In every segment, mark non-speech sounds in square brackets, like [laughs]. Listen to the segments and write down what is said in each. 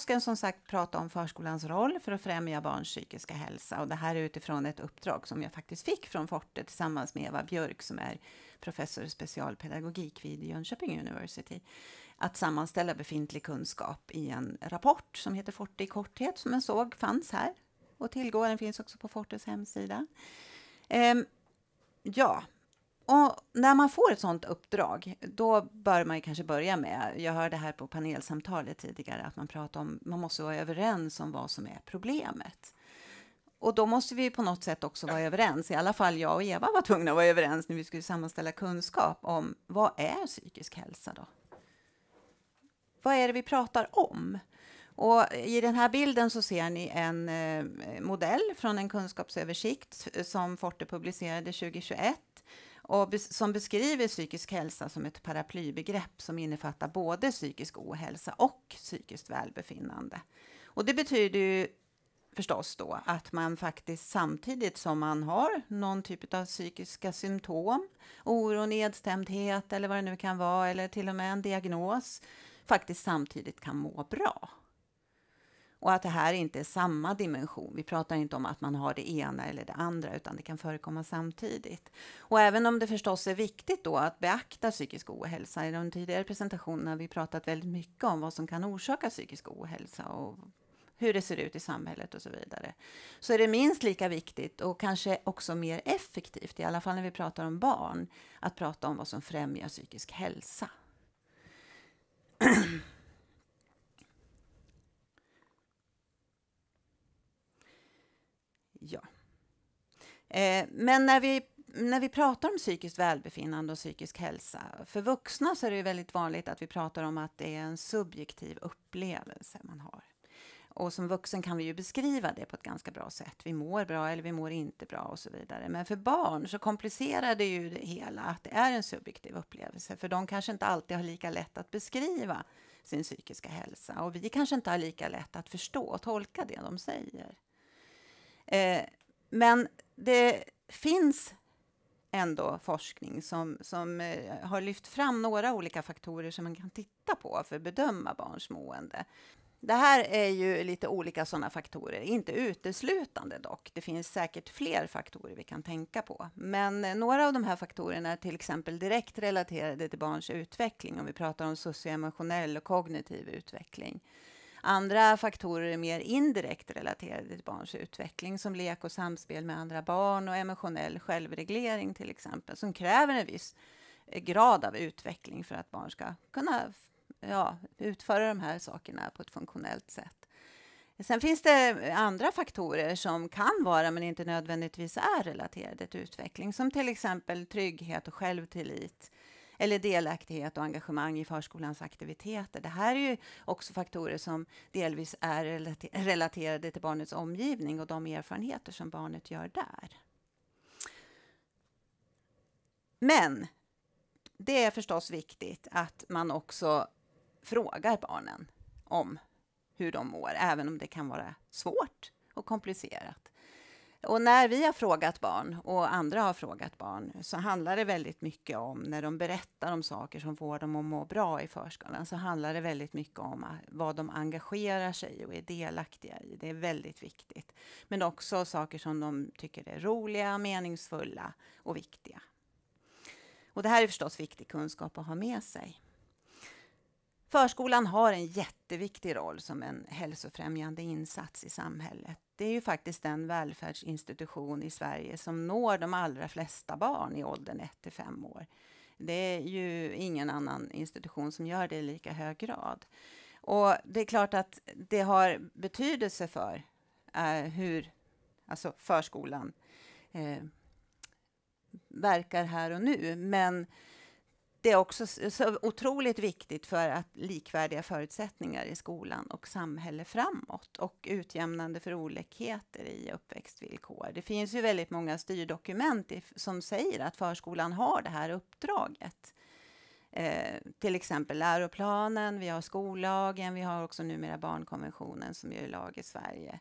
Idag ska som sagt prata om förskolans roll för att främja barns psykiska hälsa och det här är utifrån ett uppdrag som jag faktiskt fick från Forte tillsammans med Eva Björk som är professor i specialpedagogik vid Jönköping University. Att sammanställa befintlig kunskap i en rapport som heter Forte i korthet som jag såg fanns här och tillgå. Den finns också på Fortes hemsida. Ehm, ja, och när man får ett sådant uppdrag, då bör man kanske börja med, jag hörde här på panelsamtalet tidigare, att man pratar om, man måste vara överens om vad som är problemet. Och då måste vi på något sätt också vara överens, i alla fall jag och Eva var tvungna att vara överens när vi skulle sammanställa kunskap om vad är psykisk hälsa då? Vad är det vi pratar om? Och I den här bilden så ser ni en eh, modell från en kunskapsöversikt eh, som Forte publicerade 2021 och som beskriver psykisk hälsa som ett paraplybegrepp som innefattar både psykisk ohälsa och psykiskt välbefinnande. Och det betyder ju förstås då att man faktiskt samtidigt som man har någon typ av psykiska symptom, oro, nedstämdhet eller vad det nu kan vara, eller till och med en diagnos, faktiskt samtidigt kan må bra och att det här inte är samma dimension. Vi pratar inte om att man har det ena eller det andra, utan det kan förekomma samtidigt. Och även om det förstås är viktigt då att beakta psykisk ohälsa, i de tidigare presentationerna har vi pratat väldigt mycket om vad som kan orsaka psykisk ohälsa och hur det ser ut i samhället och så vidare, så är det minst lika viktigt och kanske också mer effektivt, i alla fall när vi pratar om barn, att prata om vad som främjar psykisk hälsa. [clears throat] Eh, men när vi, när vi pratar om psykiskt välbefinnande och psykisk hälsa, för vuxna så är det väldigt vanligt att vi pratar om att det är en subjektiv upplevelse man har. Och som vuxen kan vi ju beskriva det på ett ganska bra sätt. Vi mår bra eller vi mår inte bra och så vidare. Men för barn så komplicerar det ju det hela att det är en subjektiv upplevelse. För de kanske inte alltid har lika lätt att beskriva sin psykiska hälsa. Och vi kanske inte har lika lätt att förstå och tolka det de säger. Eh, men det finns ändå forskning som, som eh, har lyft fram några olika faktorer som man kan titta på för att bedöma barns mående. Det här är ju lite olika sådana faktorer, inte uteslutande dock. Det finns säkert fler faktorer vi kan tänka på. Men eh, några av de här faktorerna är till exempel direkt relaterade till barns utveckling, om vi pratar om socioemotionell och kognitiv utveckling. Andra faktorer är mer indirekt relaterade till barns utveckling som lek och samspel med andra barn och emotionell självreglering till exempel som kräver en viss eh, grad av utveckling för att barn ska kunna ja, utföra de här sakerna på ett funktionellt sätt. Sen finns det andra faktorer som kan vara, men inte nödvändigtvis är relaterade till utveckling, som till exempel trygghet och självtillit, eller delaktighet och engagemang i förskolans aktiviteter. Det här är ju också faktorer som delvis är relaterade till barnets omgivning och de erfarenheter som barnet gör där. Men det är förstås viktigt att man också frågar barnen om hur de mår, även om det kan vara svårt och komplicerat. Och när vi har frågat barn och andra har frågat barn så handlar det väldigt mycket om när de berättar om saker som får dem att må bra i förskolan så handlar det väldigt mycket om vad de engagerar sig och är delaktiga i. Det är väldigt viktigt. Men också saker som de tycker är roliga, meningsfulla och viktiga. Och det här är förstås viktig kunskap att ha med sig. Förskolan har en jätteviktig roll som en hälsofrämjande insats i samhället det är ju faktiskt den välfärdsinstitution i Sverige som når de allra flesta barn i åldern 1 till 5 år. Det är ju ingen annan institution som gör det i lika hög grad. Och det är klart att det har betydelse för eh, hur alltså förskolan eh, verkar här och nu. Men det är också så otroligt viktigt för att likvärdiga förutsättningar i skolan och samhälle framåt och utjämnande för olikheter i uppväxtvillkor. Det finns ju väldigt många styrdokument som säger att förskolan har det här uppdraget. Eh, till exempel läroplanen, vi har skollagen, vi har också numera barnkonventionen som ju är lag i Sverige.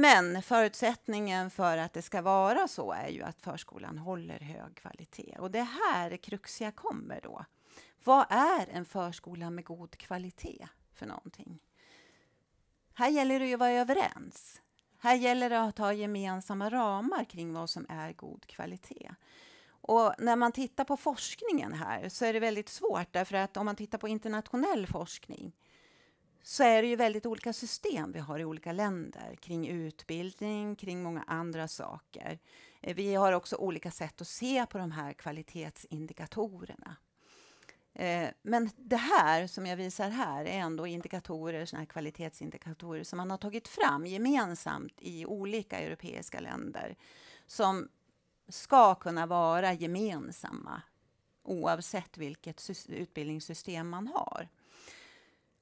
Men förutsättningen för att det ska vara så är ju att förskolan håller hög kvalitet. Och det här krux jag kommer då. Vad är en förskola med god kvalitet för någonting? Här gäller det ju att vara överens. Här gäller det att ha gemensamma ramar kring vad som är god kvalitet. Och när man tittar på forskningen här så är det väldigt svårt därför att om man tittar på internationell forskning så är det ju väldigt olika system vi har i olika länder kring utbildning, kring många andra saker. Eh, vi har också olika sätt att se på de här kvalitetsindikatorerna. Eh, men det här som jag visar här är ändå indikatorer, såna här kvalitetsindikatorer som man har tagit fram gemensamt i olika europeiska länder som ska kunna vara gemensamma oavsett vilket utbildningssystem man har.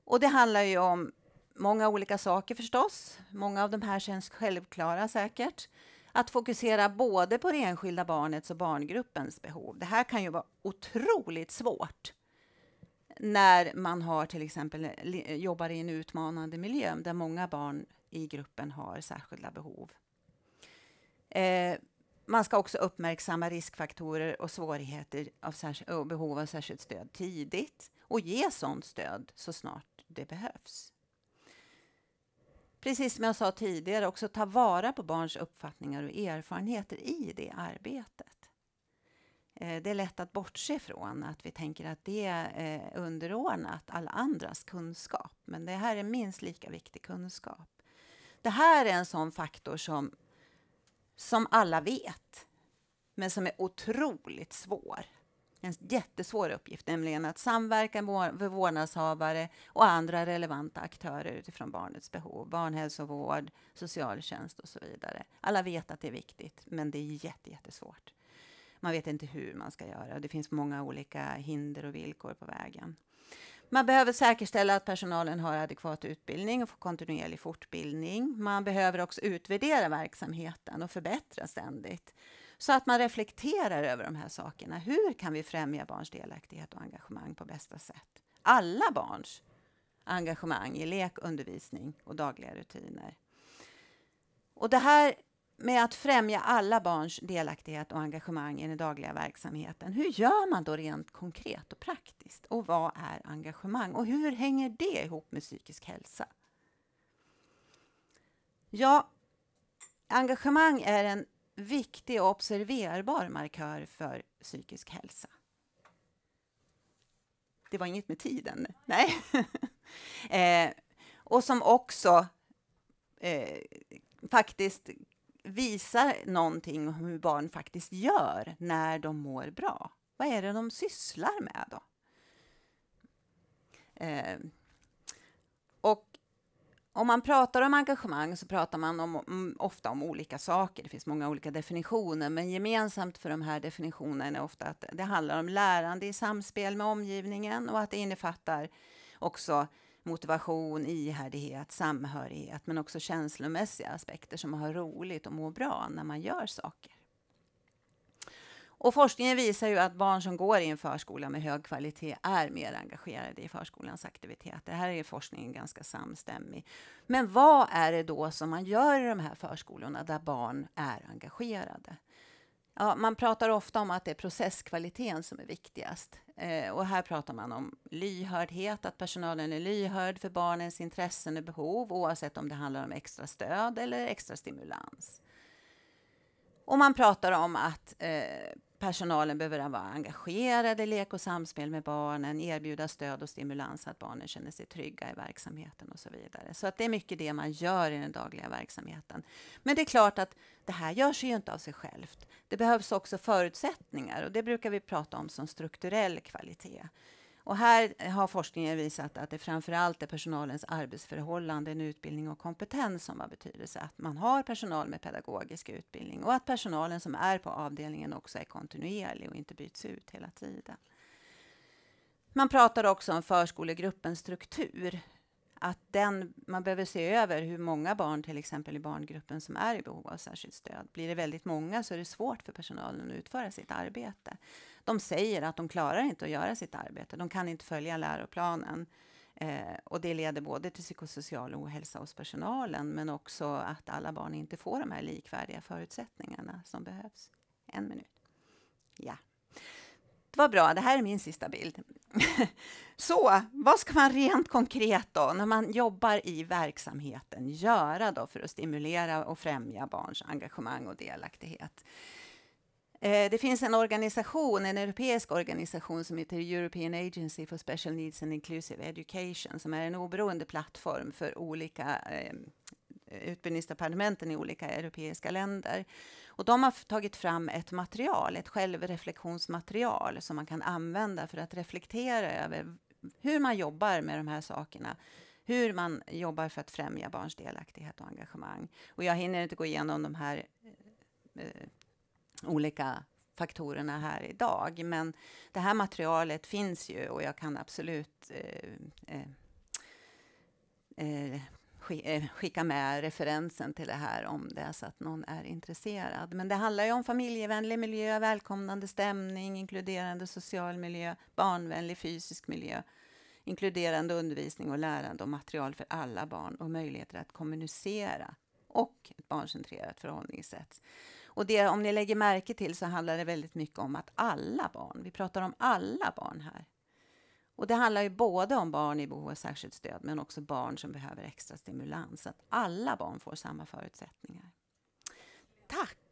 Och det handlar ju om många olika saker förstås. Många av de här känns självklara säkert. Att fokusera både på det enskilda barnets och barngruppens behov. Det här kan ju vara otroligt svårt när man har till exempel jobbar i en utmanande miljö där många barn i gruppen har särskilda behov. Eh, man ska också uppmärksamma riskfaktorer och svårigheter av och behov av särskilt stöd tidigt och ge sådant stöd så snart det behövs. Precis som jag sa tidigare, också ta vara på barns uppfattningar och erfarenheter i det arbetet. Eh, det är lätt att bortse ifrån att vi tänker att det är eh, underordnat alla andras kunskap. Men det här är minst lika viktig kunskap. Det här är en sån faktor som, som alla vet, men som är otroligt svår en jättesvår uppgift, nämligen att samverka med vårdnadshavare och andra relevanta aktörer utifrån barnets behov. Barnhälsovård, socialtjänst och så vidare. Alla vet att det är viktigt, men det är jätte, jättesvårt. Man vet inte hur man ska göra. Det finns många olika hinder och villkor på vägen. Man behöver säkerställa att personalen har adekvat utbildning och får kontinuerlig fortbildning. Man behöver också utvärdera verksamheten och förbättra ständigt. Så att man reflekterar över de här sakerna. Hur kan vi främja barns delaktighet och engagemang på bästa sätt? Alla barns engagemang i lek, undervisning och dagliga rutiner. Och det här med att främja alla barns delaktighet och engagemang i den dagliga verksamheten. Hur gör man då rent konkret och praktiskt? Och vad är engagemang? Och hur hänger det ihop med psykisk hälsa? Ja, engagemang är en viktig och observerbar markör för psykisk hälsa. Det var inget med tiden, nej. [laughs] eh, och som också eh, faktiskt visar någonting om hur barn faktiskt gör när de mår bra. Vad är det de sysslar med då? Eh, om man pratar om engagemang så pratar man om, mm, ofta om olika saker. Det finns många olika definitioner, men gemensamt för de här definitionerna är ofta att det handlar om lärande i samspel med omgivningen och att det innefattar också motivation, ihärdighet, samhörighet, men också känslomässiga aspekter som att ha roligt och må bra när man gör saker. Och forskningen visar ju att barn som går i en förskola med hög kvalitet är mer engagerade i förskolans aktiviteter. Här är forskningen ganska samstämmig. Men vad är det då som man gör i de här förskolorna där barn är engagerade? Ja, man pratar ofta om att det är processkvaliteten som är viktigast. Eh, och här pratar man om lyhördhet, att personalen är lyhörd för barnens intressen och behov oavsett om det handlar om extra stöd eller extra stimulans. Och man pratar om att eh, Personalen behöver vara engagerad i lek och samspel med barnen, erbjuda stöd och stimulans så att barnen känner sig trygga i verksamheten och så vidare. Så att det är mycket det man gör i den dagliga verksamheten. Men det är klart att det här görs ju inte av sig självt. Det behövs också förutsättningar och det brukar vi prata om som strukturell kvalitet. Och här har forskningen visat att det framförallt är personalens arbetsförhållanden, utbildning och kompetens som har betydelse. Att man har personal med pedagogisk utbildning och att personalen som är på avdelningen också är kontinuerlig och inte byts ut hela tiden. Man pratar också om förskolegruppens struktur. Att den, man behöver se över hur många barn, till exempel i barngruppen, som är i behov av särskilt stöd. Blir det väldigt många så är det svårt för personalen att utföra sitt arbete de säger att de klarar inte att göra sitt arbete. De kan inte följa läroplanen. Eh, och det leder både till psykosocial ohälsa hos personalen men också att alla barn inte får de här likvärdiga förutsättningarna som behövs. En minut. Ja. Det var bra, det här är min sista bild. [laughs] Så vad ska man rent konkret då, när man jobbar i verksamheten, göra då för att stimulera och främja barns engagemang och delaktighet? Eh, det finns en organisation, en europeisk organisation som heter European Agency for Special Needs and Inclusive Education som är en oberoende plattform för olika eh, utbildningsdepartementen i olika europeiska länder. Och de har tagit fram ett material, ett självreflektionsmaterial som man kan använda för att reflektera över hur man jobbar med de här sakerna hur man jobbar för att främja barns delaktighet och engagemang. Och jag hinner inte gå igenom de här eh, olika faktorerna här idag. Men det här materialet finns ju och jag kan absolut eh, eh, eh, eh, skicka med referensen till det här om det är så att någon är intresserad. Men det handlar ju om familjevänlig miljö, välkomnande stämning, inkluderande social miljö, barnvänlig fysisk miljö, inkluderande undervisning och lärande och material för alla barn och möjligheter att kommunicera och ett barncentrerat förhållningssätt. Och det, om ni lägger märke till så handlar det väldigt mycket om att alla barn, vi pratar om alla barn här. Och det handlar ju både om barn i behov av särskilt stöd men också barn som behöver extra stimulans. att alla barn får samma förutsättningar. Tack!